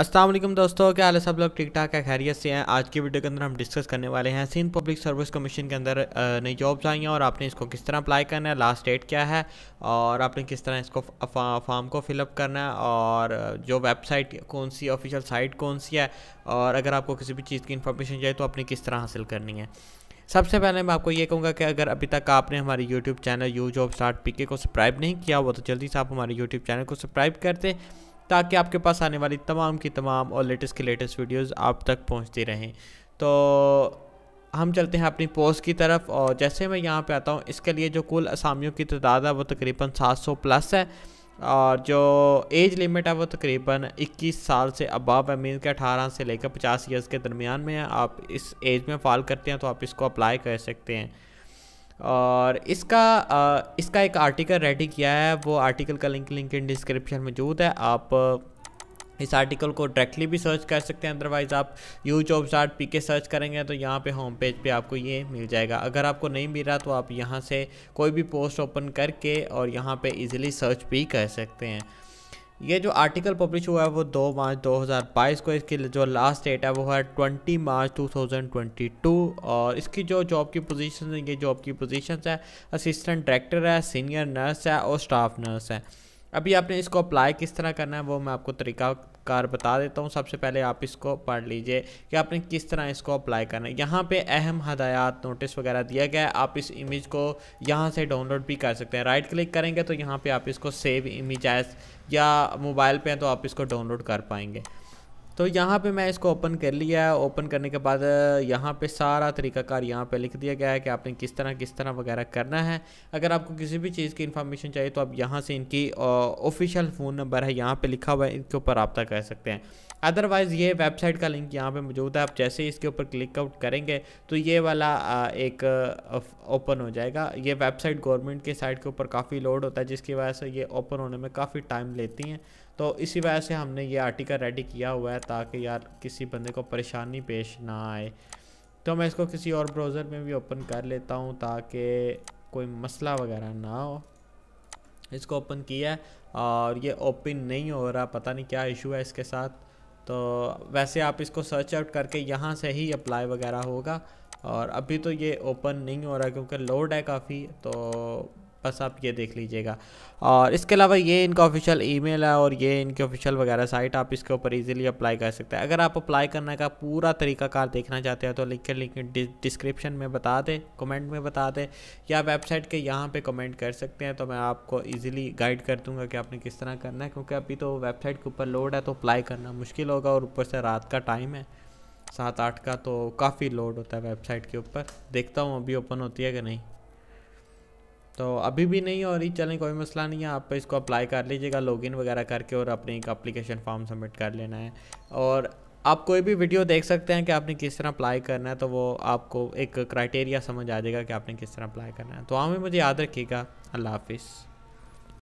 असलम दोस्तों क्या हाल है सब लोग ठीक ठाक है खैरियत से हैं आज की वीडियो के अंदर हम डिस्कस करने वाले हैं सिंध पब्लिक सर्विस कमीशन के अंदर नई जॉब्स आई हैं और आपने इसको किस तरह अप्लाई करना है लास्ट डेट क्या है और आपने किस तरह इसको फॉर्म को फिलअप करना है और जो वेबसाइट कौन सी ऑफिशियल साइट कौन सी है और अगर आपको किसी भी चीज़ की इन्फॉर्मेशन चाहिए तो आपने किस तरह हासिल करनी है सबसे पहले मैं आपको ये कहूँगा कि अगर अभी तक आपने हमारे YouTube channel U job start P को सब्सक्राइब नहीं किया हुआ तो जल्दी से आप हमारे यूट्यूब चैनल को सब्सक्राइब करते ताकि आपके पास आने वाली तमाम की तमाम और लेटेस्ट के लेटेस्ट वीडियोस आप तक पहुंचती रहें तो हम चलते हैं अपनी पोस्ट की तरफ और जैसे मैं यहाँ पे आता हूँ इसके लिए जो कुल असामियों की तादाद है वो तकरीबन 700 प्लस है और जो एज लिमिट है वो तकरीबन 21 साल से अबाव है मीन के 18 से लेकर 50 ईयर्स के दरमियान में है आप इस एज में फॉल करते हैं तो आप इसको अप्लाई कर सकते हैं और इसका आ, इसका एक आर्टिकल रेडी किया है वो आर्टिकल का लिंक लिंक इन डिस्क्रिप्शन मौजूद है आप इस आर्टिकल को डायरेक्टली भी सर्च कर सकते हैं अदरवाइज़ आप यू जॉब्स आर्ट पी के सर्च करेंगे तो यहाँ पे होम पेज पे आपको ये मिल जाएगा अगर आपको नहीं मिल रहा तो आप यहाँ से कोई भी पोस्ट ओपन करके और यहाँ पे इजीली सर्च भी कर सकते हैं ये जो आर्टिकल पब्लिश हुआ है वो 2 मार्च 2022 को इसकी जो लास्ट डेट है वो है 20 मार्च 2022 और इसकी जो जॉब की पोजीशन है ये जॉब की पोजीशन है असिस्टेंट डायरेक्टर है सीनियर नर्स है और स्टाफ नर्स है अभी आपने इसको अप्लाई किस तरह करना है वो मैं आपको तरीका कार बता देता हूँ सबसे पहले आप इसको पढ़ लीजिए कि आपने किस तरह इसको अप्लाई करना है यहाँ पे अहम हदायत नोटिस वगैरह दिया गया है आप इस इमेज को यहाँ से डाउनलोड भी कर सकते हैं राइट क्लिक करेंगे तो यहाँ पे आप इसको सेव इमेज या मोबाइल पे हैं तो आप इसको डाउनलोड कर पाएंगे तो यहाँ पे मैं इसको ओपन कर लिया है ओपन करने के बाद यहाँ पे सारा तरीकाकार यहाँ पे लिख दिया गया है कि आपने किस तरह किस तरह वगैरह करना है अगर आपको किसी भी चीज़ की इन्फॉर्मेशन चाहिए तो आप यहाँ से इनकी ऑफिशियल फ़ोन नंबर है यहाँ पे लिखा हुआ है इनके ऊपर रबता कर सकते हैं अदरवाइज़ ये वेबसाइट का लिंक यहाँ पर मौजूद है आप जैसे ही इसके ऊपर क्लिक आउट करेंगे तो ये वाला एक ओपन हो जाएगा ये वेबसाइट गवर्नमेंट के साइट के ऊपर काफ़ी लोड होता है जिसकी वजह से ये ओपन होने में काफ़ी टाइम लेती हैं तो इसी वजह से हमने ये आर्टिकल रेडी किया हुआ है ताकि यार किसी बंदे को परेशानी पेश ना आए तो मैं इसको किसी और ब्राउज़र में भी ओपन कर लेता हूँ ताकि कोई मसला वगैरह ना हो इसको ओपन किया और ये ओपन नहीं हो रहा पता नहीं क्या इशू है इसके साथ तो वैसे आप इसको सर्च आउट करके यहाँ से ही अप्लाई वगैरह होगा और अभी तो ये ओपन नहीं हो रहा क्योंकि लोड है काफ़ी तो बस आप ये देख लीजिएगा और इसके अलावा ये इनका ऑफिशियल ईमेल है और ये इनके ऑफिशियल वगैरह साइट आप इसके ऊपर इजीली अप्लाई कर सकते हैं अगर आप अप्लाई करने का पूरा तरीकाकार देखना चाहते हैं तो लिख के लिख डिस्क्रिप्शन में बता दें कमेंट में बता दें या वेबसाइट के यहाँ पे कमेंट कर सकते हैं तो मैं आपको ईजिली गाइड कर दूँगा कि आपने किस तरह करना है क्योंकि अभी तो वेबसाइट के ऊपर लोड है तो अप्लाई करना मुश्किल होगा और ऊपर से रात का टाइम है सात आठ का तो काफ़ी लोड होता है वेबसाइट के ऊपर देखता हूँ अभी ओपन होती है कि नहीं तो अभी भी नहीं हो रही चलें कोई मसला नहीं है आप इसको अप्लाई कर लीजिएगा लॉगिन वगैरह करके और अपनी एक अप्लीकेशन फॉर्म सबमिट कर लेना है और आप कोई भी वीडियो देख सकते हैं कि आपने किस तरह अप्लाई करना है तो वो आपको एक क्राइटेरिया समझ आ जाएगा कि आपने किस तरह अप्लाई करना है तो हमें मुझे याद रखिएगा अल्लाह हाफिज़